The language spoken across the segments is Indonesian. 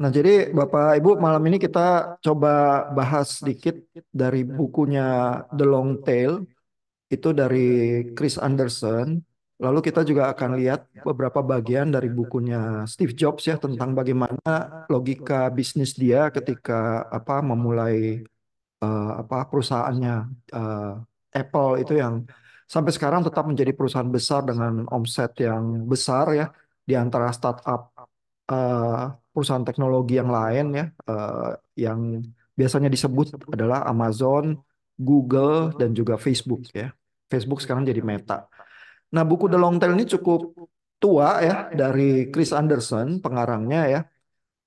Nah, jadi Bapak Ibu, malam ini kita coba bahas sedikit dari bukunya The Long Tail, itu dari Chris Anderson. Lalu kita juga akan lihat beberapa bagian dari bukunya Steve Jobs ya tentang bagaimana logika bisnis dia ketika apa memulai uh, apa perusahaannya uh, Apple itu yang sampai sekarang tetap menjadi perusahaan besar dengan omset yang besar ya di antara startup uh, perusahaan teknologi yang lain ya uh, yang biasanya disebut adalah Amazon, Google dan juga Facebook ya. Facebook sekarang jadi Meta. Nah, buku The Long Tail ini cukup tua ya dari Chris Anderson pengarangnya ya.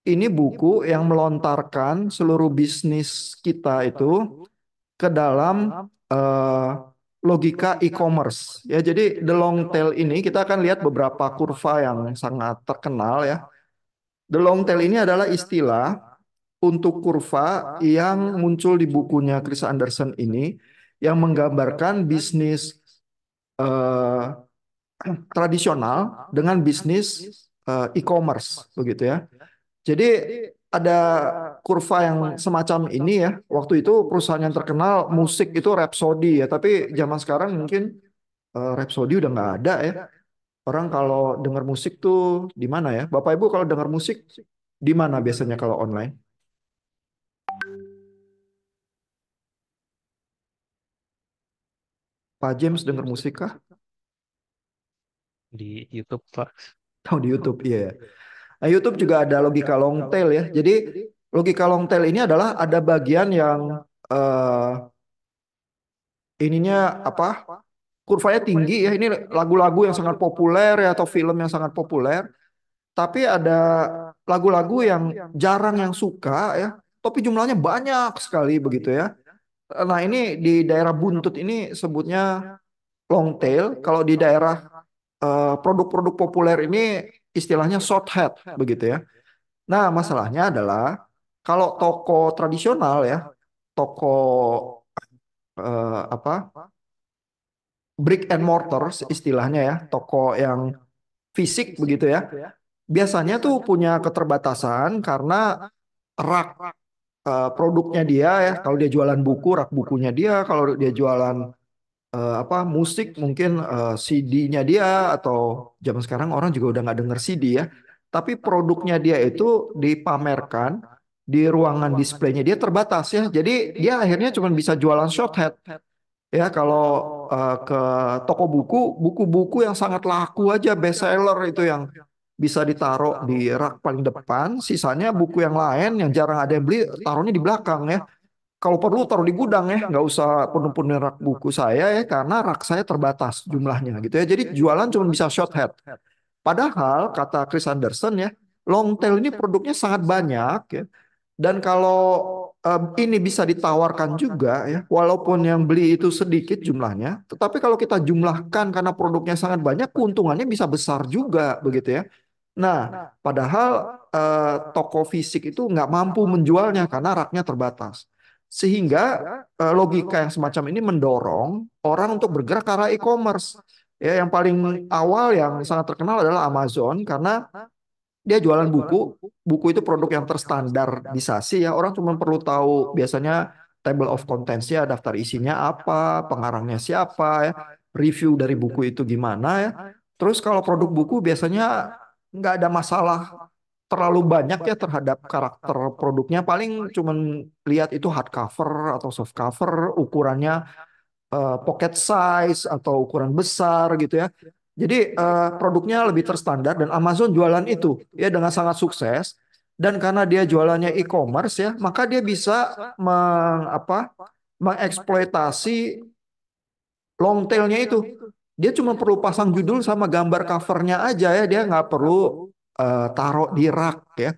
Ini buku yang melontarkan seluruh bisnis kita itu ke dalam uh, logika e-commerce ya jadi the long tail ini kita akan lihat beberapa kurva yang sangat terkenal ya The long tail ini adalah istilah untuk kurva yang muncul di bukunya Chris Anderson ini yang menggambarkan bisnis uh, tradisional dengan bisnis uh, e-commerce begitu ya. Jadi ada kurva yang semacam ini ya. Waktu itu perusahaan yang terkenal musik itu Rhapsody ya, tapi zaman sekarang mungkin uh, Rhapsody udah nggak ada ya. Orang kalau dengar musik tuh di mana ya? Bapak Ibu kalau dengar musik di mana biasanya kalau online? Pak James dengar musik kah? Di YouTube, Pak. Oh, di YouTube, iya. Yeah. Nah, YouTube juga ada logika long tail ya. Jadi logika long tail ini adalah ada bagian yang uh, ininya apa? kurvanya tinggi ya ini lagu-lagu yang sangat populer ya atau film yang sangat populer tapi ada lagu-lagu yang jarang yang suka ya tapi jumlahnya banyak sekali begitu ya nah ini di daerah buntut ini sebutnya long tail kalau di daerah eh, produk-produk uh, populer ini istilahnya short head begitu ya nah masalahnya adalah kalau toko tradisional ya toko uh, apa brick and mortar istilahnya ya, toko yang fisik begitu ya. Gitu ya. Biasanya tuh punya keterbatasan karena rak uh, produknya dia ya. Kalau dia jualan buku, rak bukunya dia. Kalau dia hmm. jualan uh, apa musik, mungkin uh, eh, CD-nya dia atau zaman sekarang orang juga udah nggak denger CD ya. Tapi produknya dia itu dipamerkan di ruangan displaynya dia terbatas ya. Jadi dia akhirnya cuma bisa jualan short head ya kalau uh, ke toko buku buku-buku yang sangat laku aja bestseller itu yang bisa ditaruh di rak paling depan sisanya buku yang lain yang jarang ada yang beli taruhnya di belakang ya kalau perlu taruh di gudang ya nggak usah penuh-penuh rak buku saya ya karena rak saya terbatas jumlahnya gitu ya jadi jualan cuma bisa short head padahal kata Chris Anderson ya long tail ini produknya sangat banyak ya dan kalau um, ini bisa ditawarkan juga ya walaupun yang beli itu sedikit jumlahnya tetapi kalau kita jumlahkan karena produknya sangat banyak keuntungannya bisa besar juga begitu ya nah padahal uh, toko fisik itu nggak mampu menjualnya karena raknya terbatas sehingga uh, logika yang semacam ini mendorong orang untuk bergerak ke arah e-commerce ya yang paling awal yang sangat terkenal adalah Amazon karena dia jualan buku. Buku itu produk yang terstandarisasi ya. Orang cuma perlu tahu biasanya table of contents ya, daftar isinya apa, pengarangnya ya. siapa ya, review dari buku itu gimana ya. ya. Terus kalau produk buku biasanya nggak ada masalah terlalu banyak ya terhadap karakter produknya. Paling cuma lihat itu hardcover atau softcover, ukurannya eh, pocket size atau ukuran besar gitu ya. Jadi uh, produknya lebih terstandar dan Amazon jualan itu ya dengan sangat sukses dan karena dia jualannya e-commerce ya, maka dia bisa meng, apa, mengeksploitasi long tailnya itu. Dia cuma perlu pasang judul sama gambar covernya aja ya, dia nggak perlu uh, taruh di rak ya.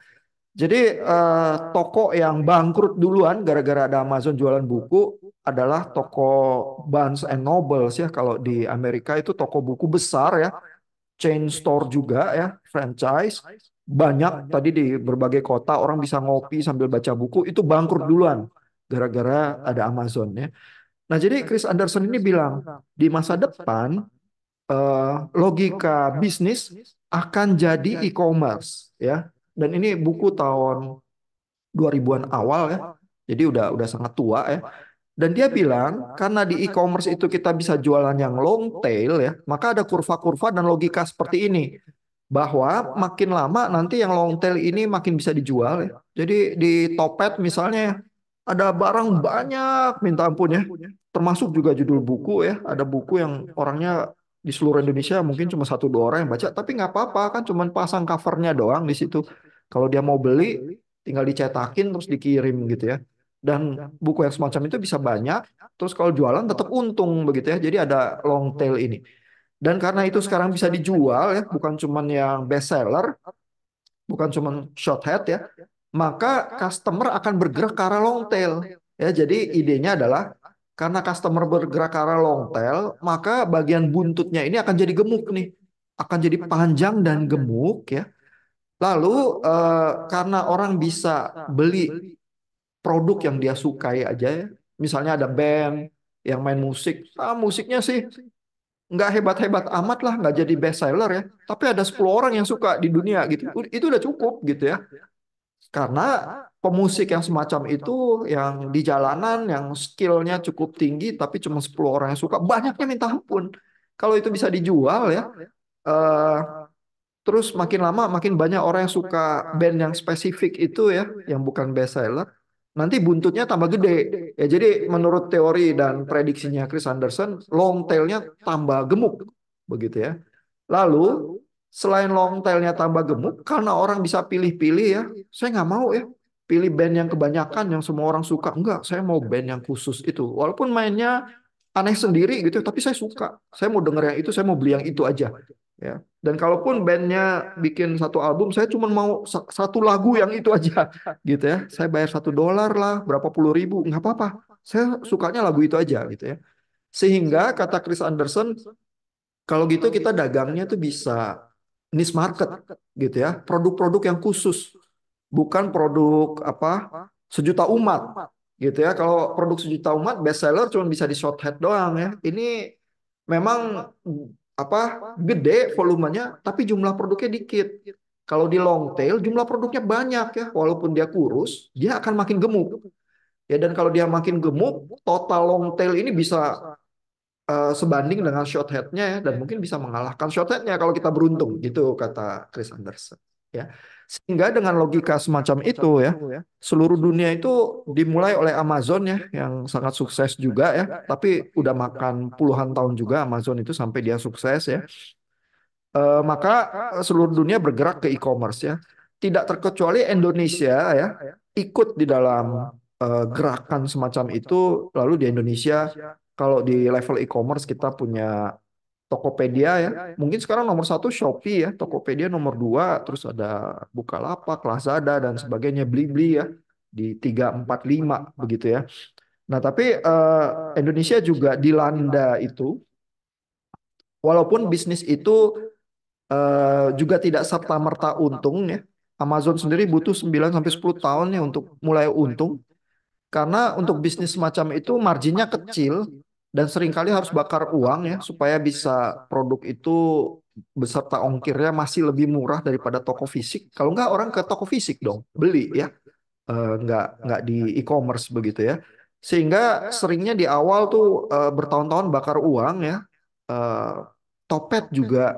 Jadi eh, toko yang bangkrut duluan gara-gara ada Amazon jualan buku adalah toko Barnes and Nobles ya kalau di Amerika itu toko buku besar ya, chain store juga ya, franchise banyak tadi di berbagai kota orang bisa ngopi sambil baca buku itu bangkrut duluan gara-gara ada Amazon ya. Nah jadi Chris Anderson ini bilang di masa depan eh, logika bisnis akan jadi e-commerce ya dan ini buku tahun 2000-an awal ya. Jadi udah udah sangat tua ya. Dan dia bilang karena di e-commerce itu kita bisa jualan yang long tail ya, maka ada kurva-kurva dan logika seperti ini bahwa makin lama nanti yang long tail ini makin bisa dijual ya. Jadi di Topet misalnya ya, ada barang banyak minta ampun ya. Termasuk juga judul buku ya. Ada buku yang orangnya di seluruh Indonesia mungkin cuma satu dua orang yang baca, tapi nggak apa-apa kan cuma pasang covernya doang di situ. Kalau dia mau beli, tinggal dicetakin terus dikirim gitu ya. Dan buku yang semacam itu bisa banyak, terus kalau jualan tetap untung begitu ya. Jadi ada long tail ini. Dan karena itu sekarang bisa dijual ya, bukan cuma yang best seller, bukan cuma short head ya, maka customer akan bergerak ke arah long tail. Ya, jadi idenya adalah karena customer bergerak ke arah long tail, maka bagian buntutnya ini akan jadi gemuk nih. Akan jadi panjang dan gemuk ya. Lalu uh, karena orang bisa nah, beli produk yang dia sukai aja ya, Misalnya ada band yang main musik. Ah, musiknya sih nggak hebat-hebat amat lah, nggak jadi best seller ya. Tapi ada 10 orang yang suka di dunia gitu. Itu udah cukup gitu ya. Karena pemusik yang semacam itu, yang di jalanan, yang skillnya cukup tinggi, tapi cuma 10 orang yang suka, banyaknya minta ampun. Kalau itu bisa dijual ya, uh, Terus makin lama makin banyak orang yang suka band yang spesifik itu ya, yang bukan best seller. Nanti buntutnya tambah gede. Ya jadi menurut teori dan prediksinya Chris Anderson, long tailnya tambah gemuk begitu ya. Lalu selain long tailnya tambah gemuk, karena orang bisa pilih-pilih ya, saya nggak mau ya pilih band yang kebanyakan yang semua orang suka. Enggak, saya mau band yang khusus itu. Walaupun mainnya aneh sendiri gitu, tapi saya suka. Saya mau denger yang itu, saya mau beli yang itu aja ya dan kalaupun bandnya bikin satu album saya cuma mau satu lagu yang itu aja gitu ya saya bayar satu dolar lah berapa puluh ribu nggak apa-apa saya sukanya lagu itu aja gitu ya sehingga kata Chris Anderson kalau gitu kita dagangnya tuh bisa niche market gitu ya produk-produk yang khusus bukan produk apa sejuta umat gitu ya kalau produk sejuta umat bestseller cuma bisa di short head doang ya ini memang apa gede volumenya tapi jumlah produknya dikit. Kalau di long tail jumlah produknya banyak ya, walaupun dia kurus, dia akan makin gemuk. Ya dan kalau dia makin gemuk, total long tail ini bisa uh, sebanding dengan short headnya ya dan mungkin bisa mengalahkan short headnya kalau kita beruntung gitu kata Chris Anderson ya. Sehingga dengan logika semacam ya, itu ya, seluruh dunia itu dimulai oleh Amazon ya yang sangat sukses juga ya, tapi ya. udah makan puluhan tahun juga Amazon itu sampai dia sukses ya. E, maka seluruh dunia bergerak ke e-commerce ya. Tidak terkecuali Indonesia ya, ya ikut di dalam e, gerakan semacam itu lalu di Indonesia kalau di level e-commerce kita punya Tokopedia ya. Iya, iya. Mungkin sekarang nomor satu Shopee ya, Tokopedia nomor dua, terus ada Bukalapak, Lazada dan sebagainya, Blibli ya di 345 begitu ya. Nah, tapi uh, Indonesia juga dilanda itu walaupun bisnis itu uh, juga tidak serta merta untung ya. Amazon sendiri butuh 9 sampai 10 tahun ya untuk mulai untung. Karena untuk bisnis semacam itu marginnya kecil, dan seringkali harus bakar uang ya supaya bisa produk itu beserta ongkirnya masih lebih murah daripada toko fisik. Kalau nggak orang ke toko fisik dong beli ya, enggak eh, nggak nggak di e-commerce begitu ya. Sehingga seringnya di awal tuh eh, bertahun-tahun bakar uang ya. Eh, Topet juga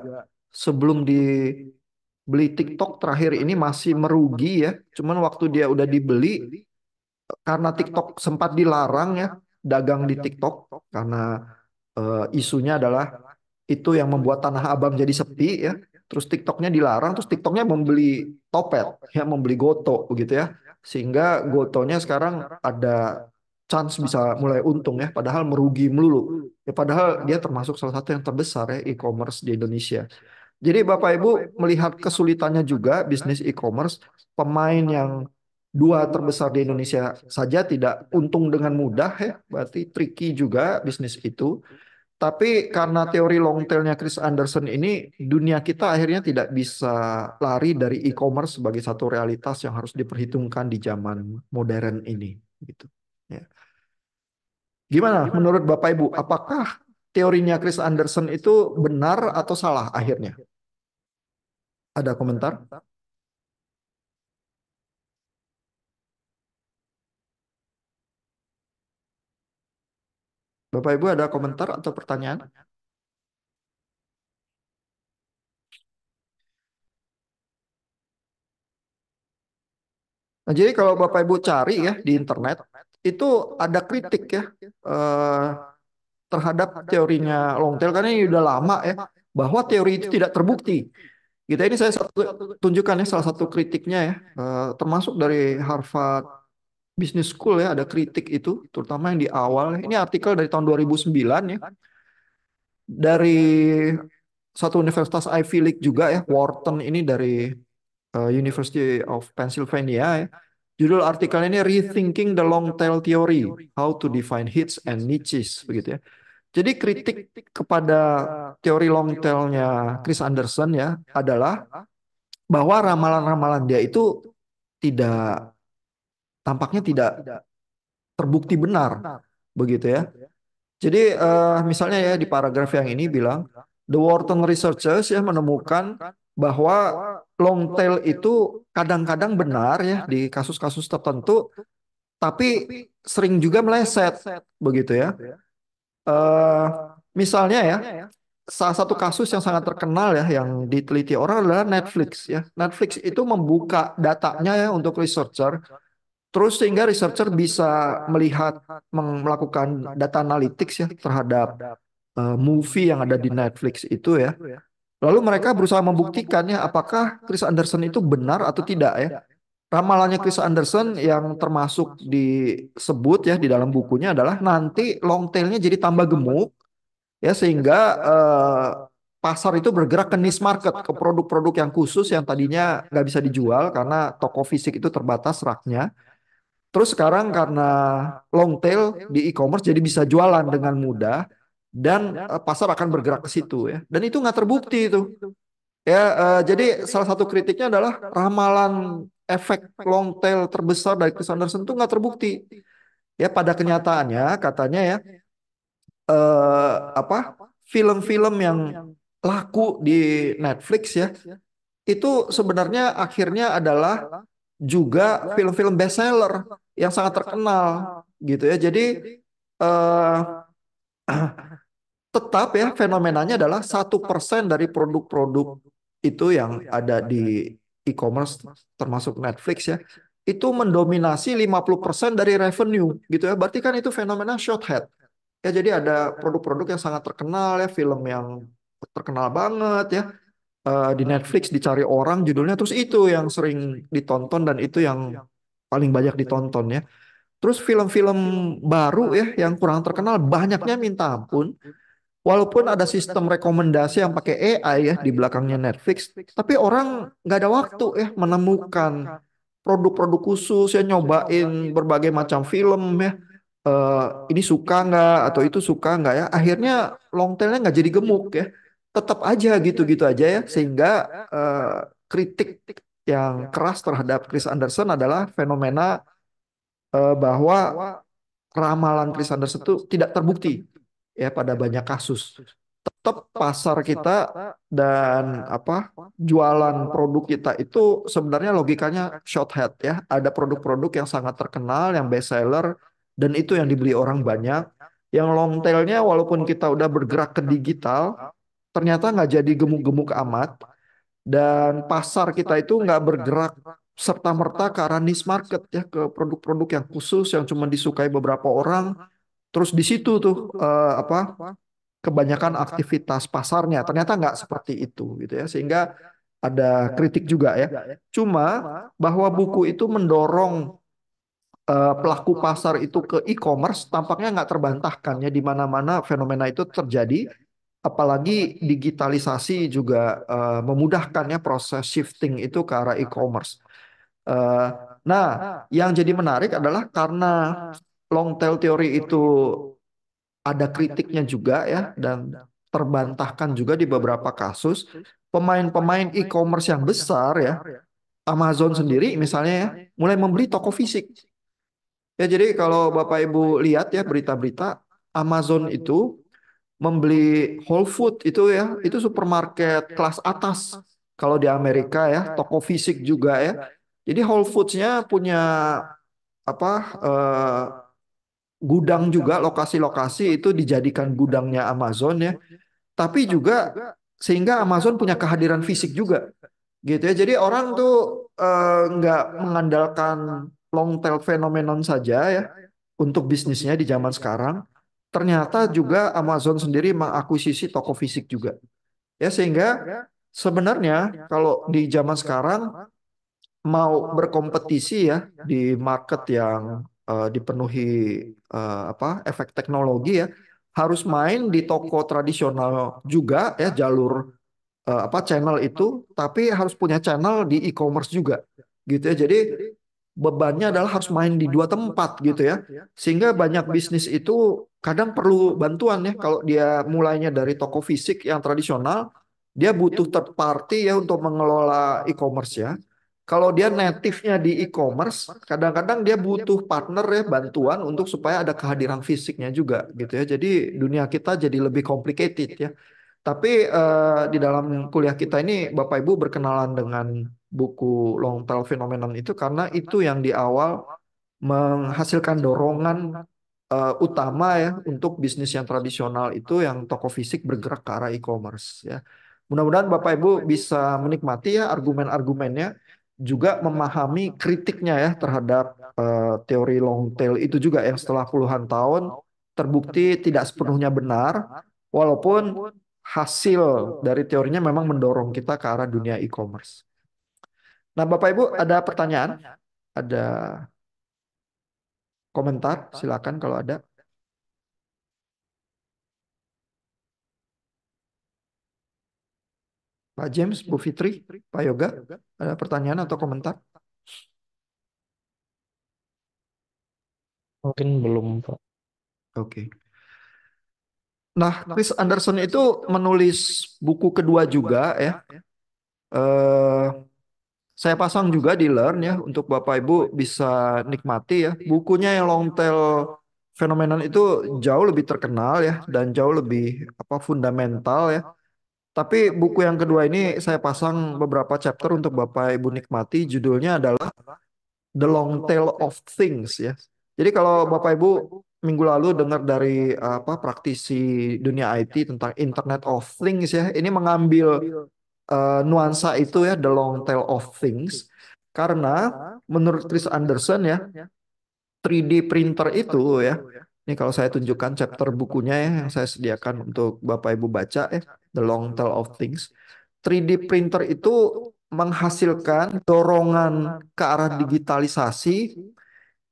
sebelum dibeli TikTok terakhir ini masih merugi ya. Cuman waktu dia udah dibeli karena TikTok sempat dilarang ya dagang di TikTok karena uh, isunya adalah itu yang membuat tanah abang jadi sepi ya. Terus TikToknya dilarang, terus TikToknya membeli topet, ya membeli goto begitu ya. Sehingga gotonya sekarang ada chance bisa mulai untung ya, padahal merugi melulu. Ya, padahal dia termasuk salah satu yang terbesar ya e-commerce di Indonesia. Jadi Bapak Ibu melihat kesulitannya juga bisnis e-commerce, pemain yang dua terbesar di Indonesia saja tidak untung dengan mudah ya, berarti tricky juga bisnis itu. Tapi karena teori long tailnya Chris Anderson ini, dunia kita akhirnya tidak bisa lari dari e-commerce sebagai satu realitas yang harus diperhitungkan di zaman modern ini. Gitu. Ya. Gimana menurut Bapak Ibu, apakah teorinya Chris Anderson itu benar atau salah akhirnya? Ada komentar? Bapak Ibu ada komentar atau pertanyaan? Nah, jadi kalau Bapak Ibu cari ya di internet itu ada kritik ya eh, terhadap teorinya long tail karena ini udah lama ya bahwa teori itu tidak terbukti. Gitu ini saya satu, tunjukkan ya salah satu kritiknya ya eh, termasuk dari Harvard Business School ya, ada kritik itu, terutama yang di awal. Ya. Ini artikel dari tahun 2009 ya. Dari satu universitas Ivy League juga ya, Wharton ini dari eh, University of Pennsylvania ya. Judul artikel ini Rethinking the Long Tail Theory, How to Define Hits and Niches begitu ya. Jadi kritik kepada teori long tailnya Chris Anderson ya adalah bahwa ramalan-ramalan dia itu tidak tampaknya tidak terbukti benar, ya. begitu ya. Jadi uh, misalnya ya di paragraf yang ini bilang the Wharton researchers ya menemukan bahwa long tail itu kadang-kadang benar ya di kasus-kasus tertentu, tapi sering juga meleset, begitu ya. Uh, misalnya ya salah satu kasus yang sangat terkenal ya yang diteliti orang adalah Netflix ya. Netflix itu membuka datanya ya untuk researcher Terus sehingga researcher bisa melihat melakukan data analytics ya terhadap uh, movie yang ada di Netflix itu ya. Lalu mereka berusaha membuktikannya apakah Chris Anderson itu benar atau tidak ya. Ramalannya Chris Anderson yang termasuk disebut ya di dalam bukunya adalah nanti long tailnya jadi tambah gemuk ya sehingga uh, pasar itu bergerak ke niche market ke produk-produk yang khusus yang tadinya nggak bisa dijual karena toko fisik itu terbatas raknya Terus sekarang karena long tail di e-commerce jadi bisa jualan dengan mudah dan eh, pasar akan bergerak ke situ ya. Dan itu nggak terbukti itu. Ya, uh, jadi salah satu kritiknya adalah ramalan efek long tail terbesar dari Chris Anderson itu nggak terbukti. Ya pada kenyataannya katanya ya uh, apa film-film yang laku di Netflix ya itu sebenarnya akhirnya adalah juga film-film bestseller yang sangat terkenal gitu ya. Jadi uh, tetap ya fenomenanya adalah satu persen dari produk-produk itu yang ada di e-commerce termasuk Netflix ya itu mendominasi 50% dari revenue gitu ya. Berarti kan itu fenomena short head. Ya jadi ada produk-produk yang sangat terkenal ya, film yang terkenal banget ya uh, di Netflix dicari orang judulnya terus itu yang sering ditonton dan itu yang paling banyak ditonton ya. Terus film-film baru ya yang kurang terkenal banyaknya minta ampun. Walaupun ada sistem rekomendasi yang pakai AI ya di belakangnya Netflix, tapi orang nggak ada waktu ya menemukan produk-produk khusus ya nyobain berbagai macam film ya. Uh, ini suka nggak atau itu suka nggak ya? Akhirnya longtailnya tailnya nggak jadi gemuk ya tetap aja gitu-gitu aja ya sehingga uh, kritik yang keras terhadap Chris Anderson adalah fenomena uh, bahwa ramalan Chris Anderson itu tidak terbukti ya pada ya banyak kasus. Tetap pasar kita dan apa jualan produk kita itu sebenarnya logikanya short head ya. Ada produk-produk yang sangat terkenal yang best seller dan itu yang dibeli orang banyak. Yang long tailnya walaupun kita udah bergerak ke digital ternyata nggak jadi gemuk-gemuk amat dan pasar kita itu nggak bergerak serta merta ke arah niche market ya ke produk-produk yang khusus yang cuma disukai beberapa orang terus di situ tuh uh, apa kebanyakan aktivitas pasarnya ternyata nggak seperti itu gitu ya sehingga ada kritik juga ya cuma bahwa buku itu mendorong uh, pelaku pasar itu ke e-commerce tampaknya nggak terbantahkan ya di mana-mana fenomena itu terjadi apalagi digitalisasi juga uh, eh, memudahkannya proses shifting itu ke arah e-commerce. Uh, nah, yang jadi menarik adalah karena long tail teori itu ada kritiknya juga ya dan terbantahkan juga di beberapa kasus pemain-pemain e-commerce yang besar ya Amazon sendiri misalnya ya mulai membeli toko fisik. Ya jadi kalau Bapak Ibu lihat ya berita-berita Amazon itu membeli Whole Food itu ya, itu supermarket kelas atas kalau di Amerika ya, toko fisik juga ya. Jadi Whole Foods-nya punya apa eh, gudang juga lokasi-lokasi itu dijadikan gudangnya Amazon ya. Tapi juga sehingga Amazon punya kehadiran fisik juga gitu ya. Jadi orang tuh eh, nggak mengandalkan long tail phenomenon saja ya untuk bisnisnya di zaman sekarang, ternyata juga Amazon sendiri mengakuisisi toko fisik juga. Ya, ya sehingga sebenarnya kalau di zaman sekarang mau ya berkompetisi ya di market yang uh, dipenuhi uh, apa efek teknologi ya harus main di toko tradisional juga ya jalur uh, apa channel itu tapi harus punya channel di e-commerce juga gitu ya. Jadi bebannya adalah harus main di dua tempat gitu ya. Sehingga banyak bisnis itu kadang perlu bantuan ya kalau dia mulainya dari toko fisik yang tradisional, dia butuh third party ya untuk mengelola e-commerce ya. Kalau dia native-nya di e-commerce, kadang-kadang dia butuh partner ya bantuan untuk supaya ada kehadiran fisiknya juga gitu ya. Jadi dunia kita jadi lebih complicated ya. Tapi uh, di dalam kuliah kita ini Bapak Ibu berkenalan dengan buku long tail Phenomenon itu karena itu yang di awal menghasilkan dorongan uh, utama ya untuk bisnis yang tradisional itu yang toko fisik bergerak ke arah e-commerce ya. Mudah-mudahan Bapak Ibu bisa menikmati ya argumen-argumennya juga memahami kritiknya ya terhadap uh, teori long tail itu juga yang setelah puluhan tahun terbukti tidak sepenuhnya benar walaupun hasil dari teorinya memang mendorong kita ke arah dunia e-commerce. Nah, Bapak Ibu ada pertanyaan? Ada komentar? Silakan kalau ada. Pak James, Bu Fitri, Pak Yoga, ada pertanyaan atau komentar? Mungkin belum, Pak. Oke. Okay. Nah, Chris Anderson itu menulis buku kedua juga ya. Eh, saya pasang juga di Learn ya untuk Bapak Ibu bisa nikmati ya. Bukunya yang long tail fenomena itu jauh lebih terkenal ya dan jauh lebih apa fundamental ya. Tapi buku yang kedua ini saya pasang beberapa chapter untuk Bapak Ibu nikmati. Judulnya adalah The Long Tail of Things ya. Jadi kalau Bapak Ibu minggu lalu dengar dari apa praktisi dunia IT tentang Internet of Things ya. Ini mengambil uh, nuansa itu ya the long tail of things karena menurut Chris Anderson ya 3D ya, printer ya. itu ya ini kalau saya tunjukkan chapter bukunya ya yang saya sediakan untuk Bapak Ibu baca ya the long tail of things 3D printer itu menghasilkan dorongan ke arah digitalisasi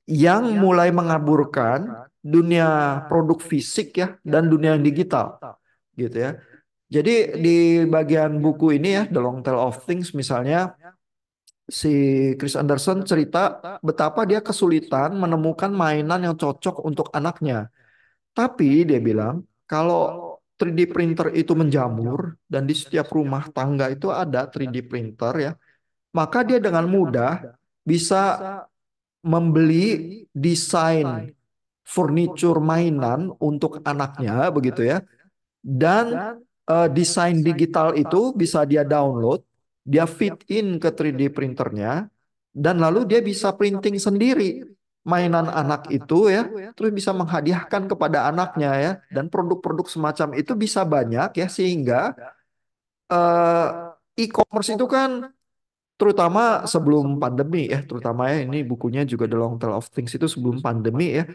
yang mulai mengaburkan dunia produk fisik ya, ya dan dunia yang digital gitu ya gitu jadi di bagian buku ini ya, The Long Tail of Things misalnya, si Chris Anderson cerita betapa dia kesulitan menemukan mainan yang cocok untuk anaknya. Tapi dia bilang, kalau 3D printer itu menjamur dan di setiap rumah tangga itu ada 3D printer ya, maka dia dengan mudah bisa membeli desain furniture mainan untuk anaknya begitu ya. Dan uh, desain digital itu bisa dia download, dia fit in ke 3D printernya, dan lalu dia bisa printing sendiri mainan anak itu ya, terus bisa menghadiahkan kepada anaknya ya, dan produk-produk semacam itu bisa banyak ya sehingga uh, e-commerce itu kan terutama sebelum pandemi ya, terutama ya ini bukunya juga The Long Tail of Things itu sebelum pandemi ya,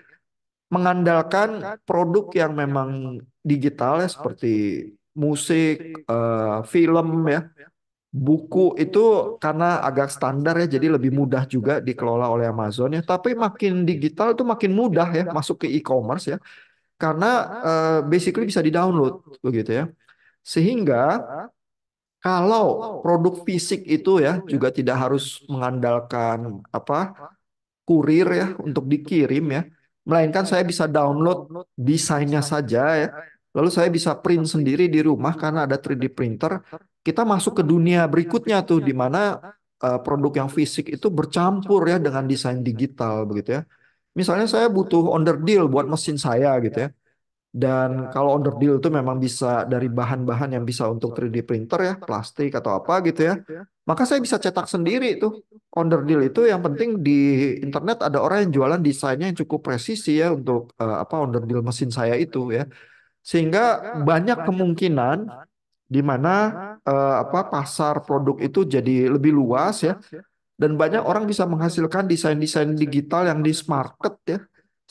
mengandalkan produk yang memang digital ya seperti musik, uh, film ya, buku itu karena agak standar ya, jadi lebih mudah juga dikelola oleh Amazon ya. Tapi makin digital itu makin mudah ya masuk ke e-commerce ya, karena uh, basically bisa di-download begitu ya. Sehingga kalau produk fisik itu ya juga tidak harus mengandalkan apa kurir ya untuk dikirim ya, melainkan saya bisa download desainnya saja ya Lalu saya bisa print sendiri di rumah karena ada 3D printer. Kita masuk ke dunia berikutnya tuh di mana uh, produk yang fisik itu bercampur ya dengan desain digital begitu ya. Misalnya saya butuh under deal buat mesin saya gitu ya. Dan kalau under deal itu memang bisa dari bahan-bahan yang bisa untuk 3D printer ya, plastik atau apa gitu ya. Maka saya bisa cetak sendiri itu. Under deal itu yang penting di internet ada orang yang jualan desainnya yang cukup presisi ya untuk uh, apa under deal mesin saya itu ya. Sehingga banyak kemungkinan di mana eh, eh, apa pasar produk itu jadi lebih luas ya, ya. dan banyak orang bisa menghasilkan desain-desain digital yang ya. di market ya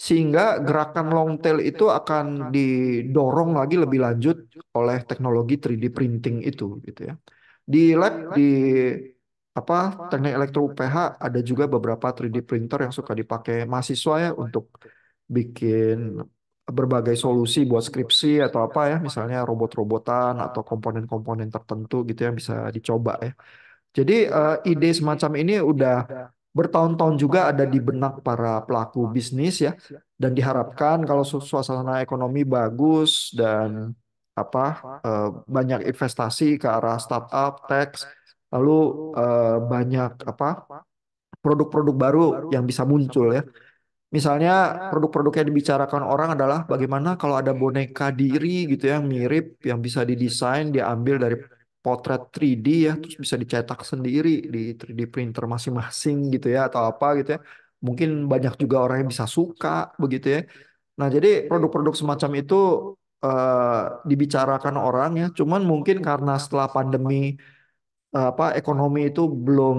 sehingga gerakan long tail itu akan didorong lagi lebih lanjut oleh teknologi 3D printing itu gitu ya. ya. Di lab di apa teknik elektro UPH ada juga beberapa 3D printer yang suka dipakai mahasiswa ya untuk bikin berbagai solusi buat skripsi atau apa ya, misalnya robot-robotan atau komponen-komponen tertentu gitu yang bisa dicoba ya. Jadi uh, ide semacam ini udah bertahun-tahun juga ada di benak para pelaku bisnis ya dan diharapkan kalau suasana ekonomi bagus dan apa uh, banyak investasi ke arah startup, tech, lalu uh, banyak apa produk-produk baru yang bisa muncul ya. Misalnya iya. produk-produk yang dibicarakan orang adalah bagaimana kalau ada boneka diri gitu ya mirip yang bisa didesain diambil dari potret 3D ya terus bisa dicetak sendiri di 3D printer masing-masing gitu ya atau apa gitu ya. Mungkin banyak juga orang yang bisa suka begitu ya. Nah, jadi produk-produk semacam itu eh, dibicarakan orang ya, cuman mungkin karena setelah pandemi eh, apa ekonomi itu belum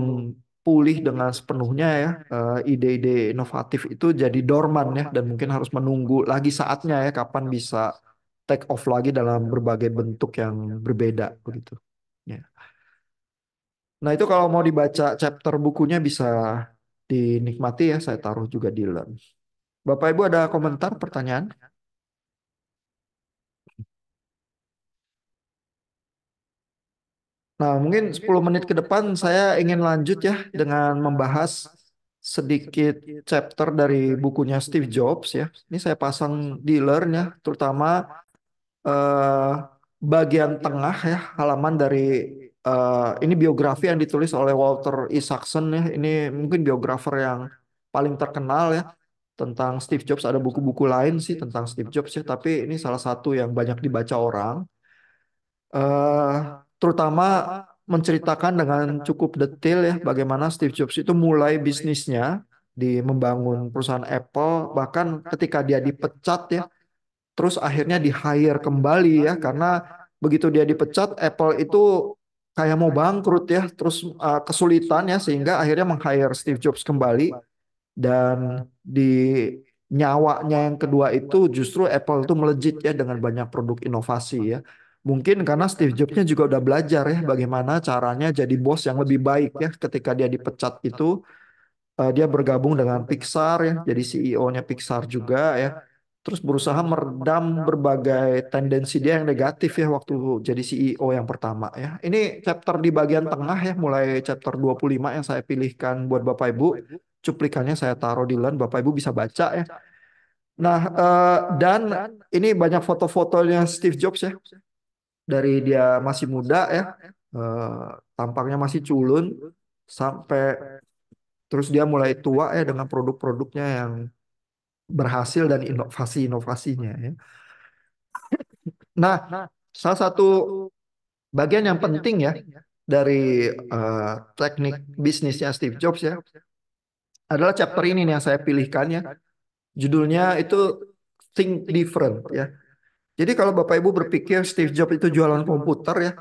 pulih dengan sepenuhnya ya eh, ide-ide inovatif itu jadi dorman ya dan mungkin harus menunggu lagi saatnya ya kapan bisa take off lagi dalam berbagai bentuk yang berbeda begitu ya. Nah itu kalau mau dibaca chapter bukunya bisa dinikmati ya saya taruh juga di learn. Bapak Ibu ada komentar pertanyaan? Nah, mungkin 10 menit ke depan saya ingin lanjut ya, ya dengan membahas sedikit chapter dari bukunya Steve Jobs ya. Ini saya pasang dealernya terutama uh, bagian tengah ya, ya halaman dari uh, ini biografi yang ditulis oleh Walter Isaacson ya. Ini mungkin biografer yang paling terkenal ya tentang Steve Jobs. Ada buku-buku lain sih tentang Steve Jobs ya, tapi ini salah satu yang banyak dibaca orang. Uh, terutama menceritakan dengan cukup detail ya bagaimana Steve Jobs itu mulai bisnisnya di membangun perusahaan Apple bahkan ketika dia dipecat ya terus akhirnya di hire kembali ya karena begitu dia dipecat Apple itu kayak mau bangkrut ya terus uh, kesulitan ya sehingga akhirnya meng hire Steve Jobs kembali dan di nyawanya yang kedua itu justru Apple itu melejit ya dengan banyak produk inovasi ya Mungkin iya, karena Steve Jobsnya juga udah belajar ya bagaimana caranya jadi bos yang lebih baik ya ketika dia dipecat itu uh, dia bergabung dengan Pixar ya jadi CEO-nya Pixar juga ya terus berusaha meredam berbagai tendensi dia yang negatif ya waktu jadi CEO yang pertama ya. Ini chapter di bagian tengah ya mulai chapter 25 yang saya pilihkan buat Bapak Ibu. Cuplikannya saya taruh di LAN Bapak Ibu bisa baca ya. Nah, uh, dan ini banyak foto-fotonya Steve Jobs ya dari dia masih muda ya, uh, tampaknya masih culun sampai terus dia mulai tua ya dengan produk-produknya yang berhasil dan inovasi-inovasinya ya. Nah, salah satu bagian yang penting ya dari uh, teknik bisnisnya Steve Jobs ya adalah chapter ini nih yang saya pilihkan ya. Judulnya itu Think Different ya jadi kalau Bapak Ibu berpikir Steve Jobs itu jualan komputer ya,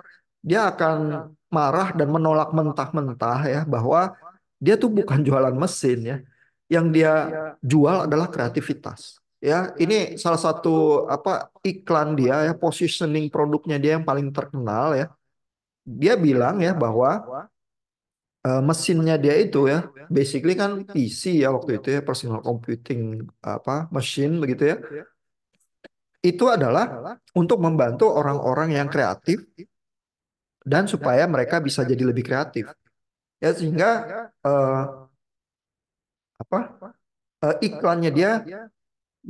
dia akan marah dan menolak mentah-mentah ya bahwa dia tuh bukan jualan mesin ya. Yang dia jual adalah kreativitas. Ya, ini salah satu apa iklan dia ya, positioning produknya dia yang paling terkenal ya. Dia bilang ya bahwa uh, mesinnya dia itu ya, basically kan PC ya waktu itu ya personal computing apa machine begitu ya itu adalah untuk membantu orang-orang yang kreatif dan supaya mereka bisa jadi lebih kreatif. Ya sehingga uh, apa uh, iklannya dia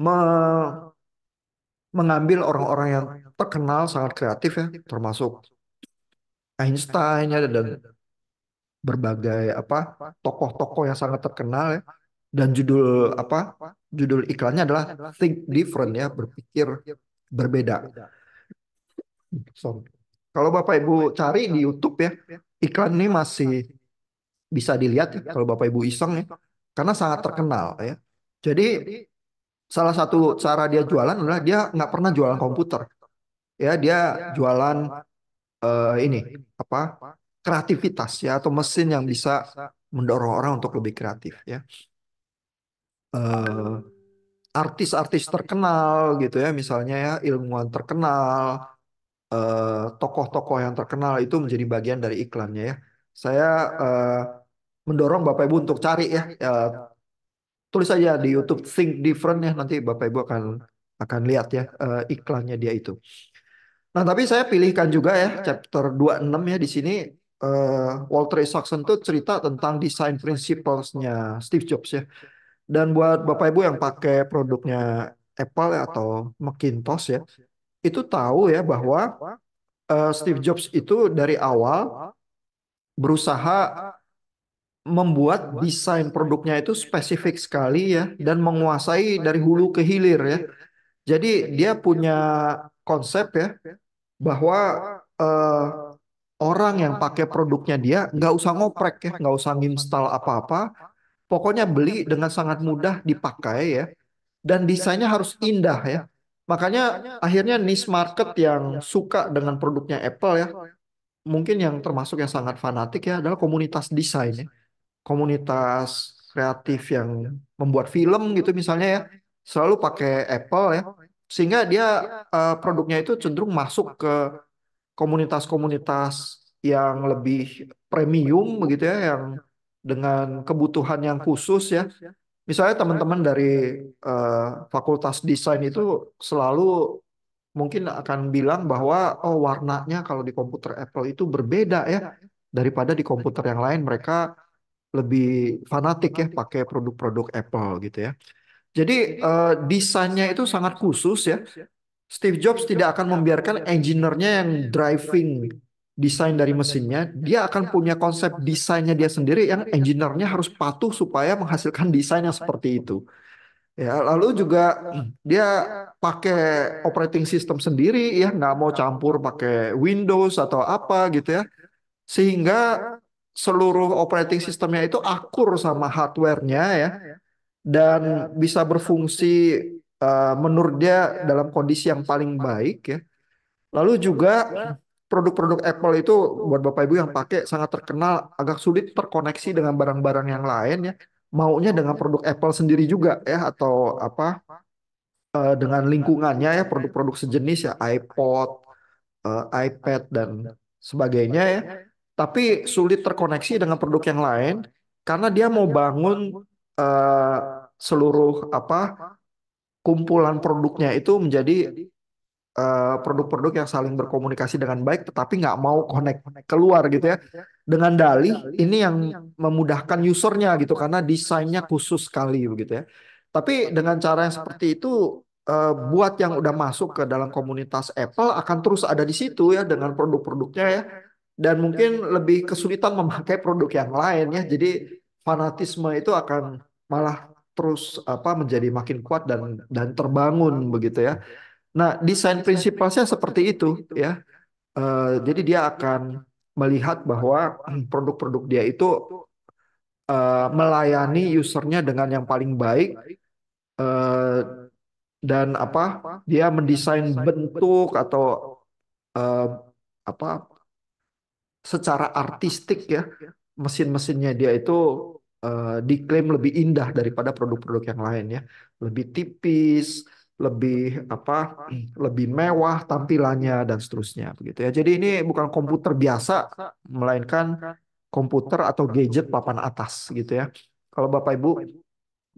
me mengambil orang-orang yang terkenal sangat kreatif ya, termasuk Einstein ya dan berbagai apa tokoh-tokoh yang sangat terkenal ya dan judul apa judul iklannya adalah think different ya berpikir berbeda so, kalau bapak ibu cari di YouTube ya iklan ini masih bisa dilihat ya kalau bapak ibu iseng ya karena sangat terkenal ya jadi salah satu cara dia jualan adalah dia nggak pernah jualan komputer ya dia jualan uh, ini apa kreativitas ya atau mesin yang bisa mendorong orang untuk lebih kreatif ya artis eh, artis-artis terkenal gitu ya misalnya ya ilmuwan terkenal tokoh eh, tokoh-tokoh yang terkenal itu menjadi bagian dari iklannya ya saya uh, mendorong bapak ibu untuk cari ya uh, tulis saja di YouTube Think Different ya nanti bapak ibu akan akan lihat ya uh, iklannya dia itu nah tapi saya pilihkan juga ya chapter 26 ya di sini uh, Walter Isaacson tuh cerita tentang design principles-nya Steve Jobs ya dan buat Bapak Ibu yang pakai produknya Apple ya atau Macintosh ya, itu tahu ya bahwa uh, Steve Jobs itu dari awal berusaha membuat desain produknya itu spesifik sekali ya dan menguasai dari hulu ke hilir ya. Jadi dia punya konsep ya bahwa uh, orang yang pakai produknya dia nggak usah ngoprek ya, nggak usah install apa-apa, Pokoknya beli dengan sangat mudah dipakai ya. Dan desainnya harus indah ya. Makanya akhirnya niche market yang suka dengan produknya Apple ya. Mungkin yang termasuk yang sangat fanatik ya adalah komunitas desain ya. Komunitas kreatif yang membuat film gitu misalnya ya. Selalu pakai Apple ya. Sehingga dia uh, produknya itu cenderung masuk ke komunitas-komunitas yang lebih premium begitu ya yang dengan kebutuhan yang khusus ya. ya. Misalnya teman-teman dari uh, fakultas desain itu selalu mungkin akan bilang bahwa oh warnanya kalau di komputer Apple itu berbeda ya, ya. daripada di komputer yang lain mereka lebih fanatik ya pakai produk-produk Apple gitu ya. Jadi uh, desainnya itu sangat khusus ya. ya. Steve Jobs tidak akan membiarkan engineer-nya yang driving desain dari mesinnya, dia akan punya konsep desainnya dia sendiri yang engineer-nya harus patuh supaya menghasilkan desain yang seperti itu. Ya, lalu juga dia pakai operating system sendiri ya, nggak mau campur pakai Windows atau apa gitu ya. Sehingga seluruh operating systemnya itu akur sama hardware-nya ya. Dan bisa berfungsi uh, menurut dia dalam kondisi yang paling baik ya. Lalu juga produk-produk Apple itu buat Bapak Ibu yang pakai sangat terkenal, agak sulit terkoneksi dengan barang-barang yang lain ya. Maunya dengan iya. produk Apple sendiri juga ya atau apa uh, dengan lingkungannya ya produk-produk sejenis ya iPod, uh, iPad dan sebagainya ya. Tapi sulit terkoneksi dengan produk yang lain karena dia mau bangun uh, seluruh apa kumpulan produknya itu menjadi Eh, produk-produk yang saling berkomunikasi dengan baik tetapi nggak mau connect keluar gitu ya dengan dalih ini yang memudahkan usernya gitu karena desainnya khusus sekali gitu ya tapi dengan cara yang seperti itu eh, buat yang udah masuk ke dalam komunitas Apple akan terus ada di situ ya dengan produk-produknya ya dan mungkin lebih kesulitan memakai produk yang lain ya jadi fanatisme itu akan malah terus apa menjadi makin kuat dan dan terbangun begitu ya Nah, desain prinsipalnya seperti itu ya. Uh, jadi dia akan melihat bahwa produk-produk dia itu uh, melayani usernya dengan yang paling baik uh, dan apa dia mendesain bentuk atau uh, apa secara artistik ya mesin-mesinnya dia itu uh, diklaim lebih indah daripada produk-produk yang lain ya lebih tipis lebih apa hmm. lebih mewah tampilannya dan seterusnya begitu ya. Jadi ini bukan komputer biasa melainkan komputer atau gadget papan atas gitu ya. Kalau Bapak Ibu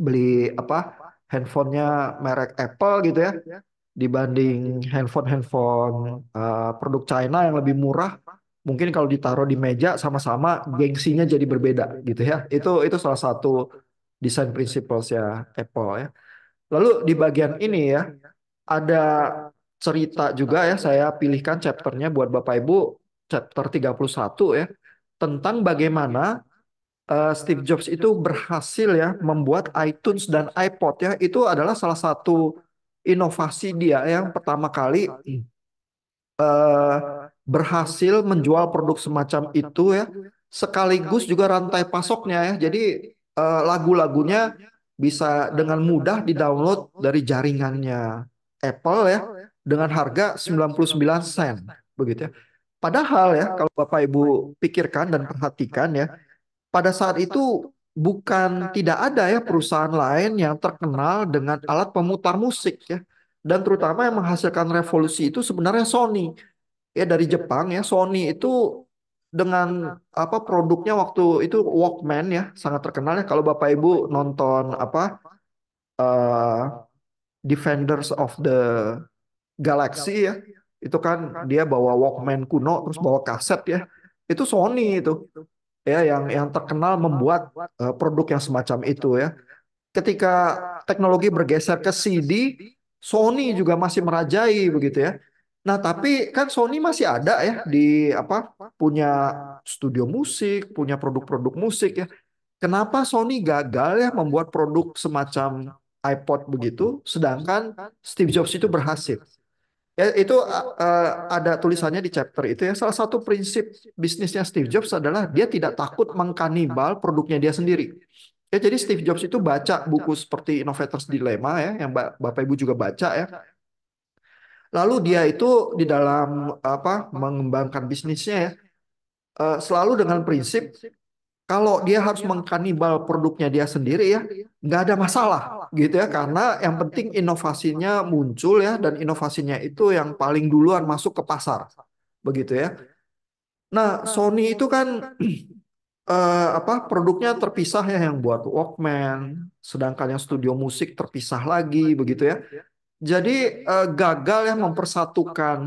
beli apa handphonenya merek Apple gitu ya dibanding handphone-handphone uh, produk China yang lebih murah mungkin kalau ditaruh di meja sama-sama gengsinya jadi berbeda gitu ya. Itu itu salah satu desain principles ya Apple ya. Lalu di bagian ini ya, ada cerita juga ya, saya pilihkan chapternya buat Bapak Ibu, chapter 31 ya, tentang bagaimana uh, Steve Jobs itu berhasil ya membuat iTunes dan iPod ya, itu adalah salah satu inovasi dia yang pertama kali uh, berhasil menjual produk semacam itu ya, sekaligus juga rantai pasoknya ya, jadi uh, lagu-lagunya bisa dengan mudah didownload dari jaringannya Apple ya, ya. dengan harga 99 sen begitu ya. Padahal ya kalau Bapak Ibu pikirkan dan perhatikan ya, ya pada saat itu bukan tidak ada ya perusahaan lain yang terkenal dengan alat pemutar musik ya dan terutama yang menghasilkan revolusi itu sebenarnya Sony ya dari Jepang ya Sony itu dengan apa produknya waktu itu Walkman ya sangat terkenal ya kalau Bapak Ibu nonton apa uh, Defenders of the Galaxy ya itu kan dia bawa Walkman kuno terus bawa kaset ya itu Sony itu ya yang yang terkenal membuat uh, produk yang semacam itu ya ketika teknologi bergeser ke CD Sony juga masih merajai begitu ya Nah, tapi kan Sony masih ada ya di apa punya studio musik, punya produk-produk musik ya. Kenapa Sony gagal ya membuat produk semacam iPod begitu, sedangkan Steve Jobs itu berhasil? Ya, itu uh, ada tulisannya di chapter itu ya. Salah satu prinsip bisnisnya Steve Jobs adalah dia tidak takut mengkanibal produknya dia sendiri. Ya, jadi Steve Jobs itu baca buku seperti Innovator's Dilemma ya, yang Bapak Ibu juga baca ya Lalu dia itu di dalam apa mengembangkan bisnisnya ya eh, selalu dengan prinsip kalau dia harus mengkanibal produknya dia sendiri ya nggak ada masalah gitu ya karena yang penting inovasinya muncul ya dan inovasinya itu yang paling duluan masuk ke pasar begitu ya. Nah Sony itu kan eh, apa produknya terpisah ya yang buat Walkman, sedangkan yang studio musik terpisah lagi begitu ya. Jadi uh, gagal ya mempersatukan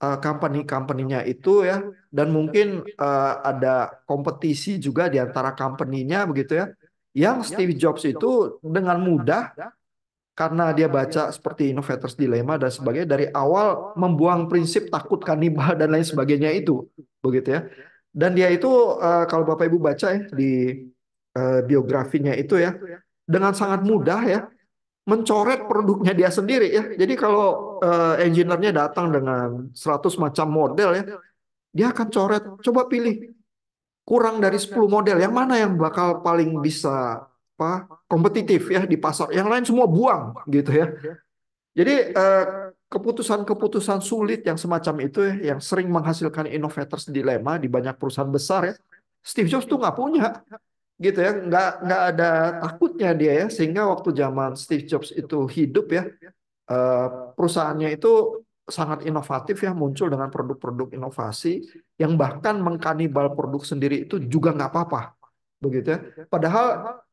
uh, company-companynya itu ya dan mungkin uh, ada kompetisi juga di antara company-nya begitu ya. Yang Steve Jobs itu dengan mudah karena dia baca seperti Innovators Dilemma dan sebagainya dari awal membuang prinsip takut kanibal dan lain sebagainya itu begitu ya dan dia itu uh, kalau bapak ibu baca ya di uh, biografinya itu ya dengan sangat mudah ya mencoret produknya dia sendiri ya. Jadi kalau uh, engineer-nya datang dengan 100 macam model ya, dia akan coret, coba pilih kurang dari 10 model yang mana yang bakal paling bisa apa kompetitif ya di pasar. Yang lain semua buang gitu ya. Jadi keputusan eh, keputusan-keputusan sulit yang semacam itu ya, yang sering menghasilkan innovators dilema di banyak perusahaan besar ya. Steve Jobs tuh nggak punya gitu ya nggak nggak ada takutnya dia ya sehingga waktu zaman Steve Jobs itu hidup ya eh, perusahaannya itu sangat inovatif ya muncul dengan produk-produk inovasi yang bahkan mengkanibal produk sendiri itu juga nggak apa-apa begitu ya padahal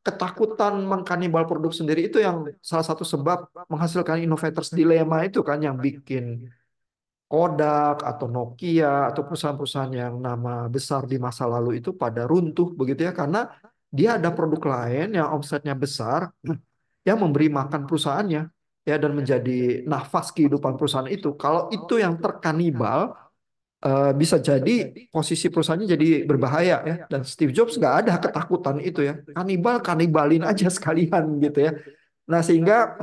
ketakutan mengkanibal produk sendiri itu yang salah satu sebab menghasilkan innovators dilema itu kan yang bikin Kodak atau Nokia atau perusahaan-perusahaan yang nama besar di masa lalu itu pada runtuh begitu ya karena dia ada produk lain yang omsetnya besar yang memberi makan perusahaannya ya dan menjadi nafas kehidupan perusahaan itu. Kalau itu yang terkanibal eh, bisa jadi posisi perusahaannya jadi berbahaya ya dan Steve Jobs nggak ada ketakutan itu ya. Kanibal kanibalin aja sekalian gitu ya. Nah sehingga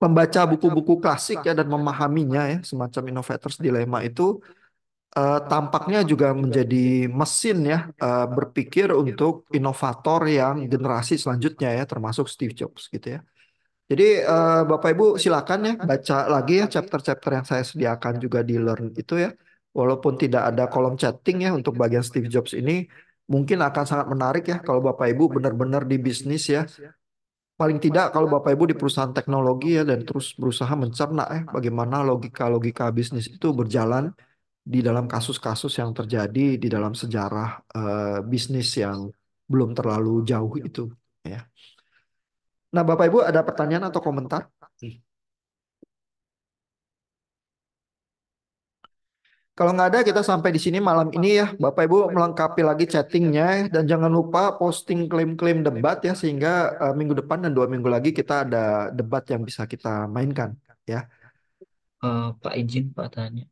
membaca buku-buku klasik ya dan memahaminya ya semacam Innovators dilema itu uh, tampaknya juga menjadi mesin ya uh, berpikir untuk inovator yang generasi selanjutnya ya termasuk Steve Jobs gitu ya. Jadi uh, Bapak Ibu silakan ya baca lagi ya chapter-chapter yang saya sediakan juga di Learn itu ya. Walaupun tidak ada kolom chatting ya untuk bagian Steve Jobs ini mungkin akan sangat menarik ya kalau Bapak Ibu benar-benar di bisnis ya. Paling tidak kalau Bapak Ibu di perusahaan teknologi ya dan terus berusaha mencerna ya bagaimana logika-logika bisnis itu berjalan di dalam kasus-kasus yang terjadi di dalam sejarah uh, bisnis yang belum terlalu jauh itu ya. Nah, Bapak Ibu ada pertanyaan atau komentar? Kalau nggak ada, kita sampai di sini malam ini ya. Bapak Ibu melengkapi lagi chattingnya ya. dan jangan lupa posting klaim-klaim debat ya sehingga uh, minggu depan dan dua minggu lagi kita ada debat yang bisa kita mainkan ya. Uh, Pak izin Pak tanya.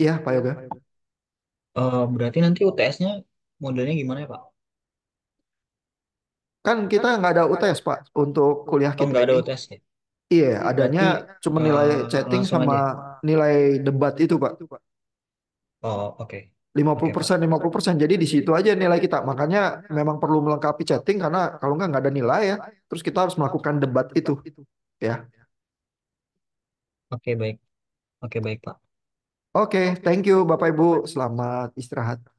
Iya, Pak Yoga. Uh, berarti nanti UTS-nya modelnya gimana ya, Pak? Kan kita nggak ada UTS, Pak, untuk kuliah Oh, kita nggak ada ini. UTS ya? Iya, adanya Berarti cuma nilai uh, chatting langsung sama aja. nilai debat itu, Pak. Oh, oke. Oke, Pak. 50%, persen. Jadi di situ aja nilai kita. Makanya memang perlu melengkapi chatting karena kalau nggak nggak ada nilai ya. Terus kita harus melakukan debat itu, ya. Oke, baik. Oke, baik, Pak. Oke, okay, thank you Bapak Ibu. Selamat istirahat.